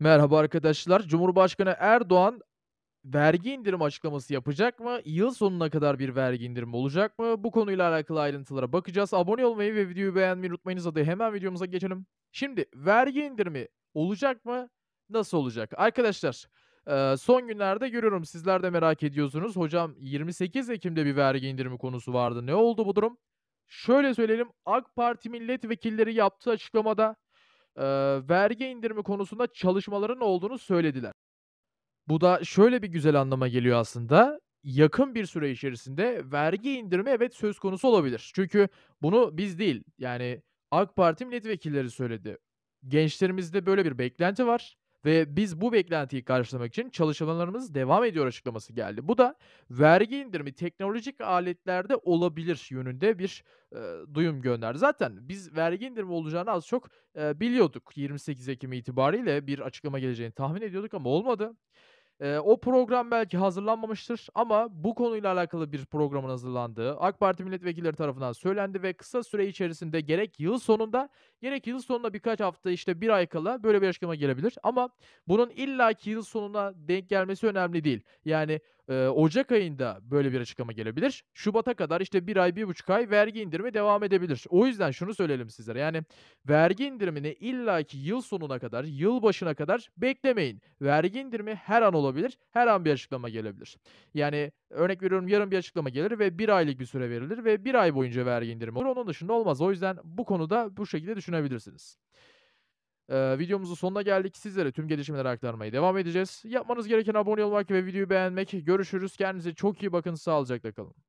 Merhaba arkadaşlar. Cumhurbaşkanı Erdoğan vergi indirim açıklaması yapacak mı? Yıl sonuna kadar bir vergi indirimi olacak mı? Bu konuyla alakalı ayrıntılara bakacağız. Abone olmayı ve videoyu beğenmeyi unutmayınız adı. Hemen videomuza geçelim. Şimdi vergi indirimi olacak mı? Nasıl olacak? Arkadaşlar e, son günlerde görüyorum sizler de merak ediyorsunuz. Hocam 28 Ekim'de bir vergi indirimi konusu vardı. Ne oldu bu durum? Şöyle söyleyelim AK Parti milletvekilleri yaptığı açıklamada e, vergi indirimi konusunda çalışmaların olduğunu söylediler. Bu da şöyle bir güzel anlama geliyor aslında. Yakın bir süre içerisinde vergi indirimi evet söz konusu olabilir. Çünkü bunu biz değil yani AK Parti milletvekilleri söyledi. Gençlerimizde böyle bir beklenti var ve biz bu beklentiyi karşılamak için çalışmalarımız devam ediyor açıklaması geldi. Bu da vergi indirimi teknolojik aletlerde olabilir yönünde bir e, duyum gönderdi. Zaten biz vergi indirimi olacağını az çok e, biliyorduk. 28 Ekim itibariyle bir açıklama geleceğini tahmin ediyorduk ama olmadı. E, o program belki hazırlanmamıştır ama bu konuyla alakalı bir programın hazırlandığı AK Parti milletvekilleri tarafından söylendi ve kısa süre içerisinde gerek yıl sonunda gerek yıl sonunda birkaç hafta işte bir ay kala böyle bir açıklama gelebilir. Ama bunun illaki yıl sonuna denk gelmesi önemli değil. Yani e, Ocak ayında böyle bir açıklama gelebilir. Şubat'a kadar işte bir ay, bir buçuk ay vergi indirimi devam edebilir. O yüzden şunu söyleyelim sizlere. Yani vergi indirimini illaki yıl sonuna kadar, yıl başına kadar beklemeyin. Vergi indirimi her an olabilir. Her an bir açıklama gelebilir. Yani örnek veriyorum yarın bir açıklama gelir ve bir aylık bir süre verilir ve bir ay boyunca vergi indirimi olur. Onun dışında olmaz. O yüzden bu konuda bu şekilde düşünebilirsiniz. Ee, videomuzun sonuna geldik. Sizlere tüm gelişmeleri aktarmaya devam edeceğiz. Yapmanız gereken abone olmak ve videoyu beğenmek. Görüşürüz. Kendinize çok iyi bakın. Sağlıcakla kalın.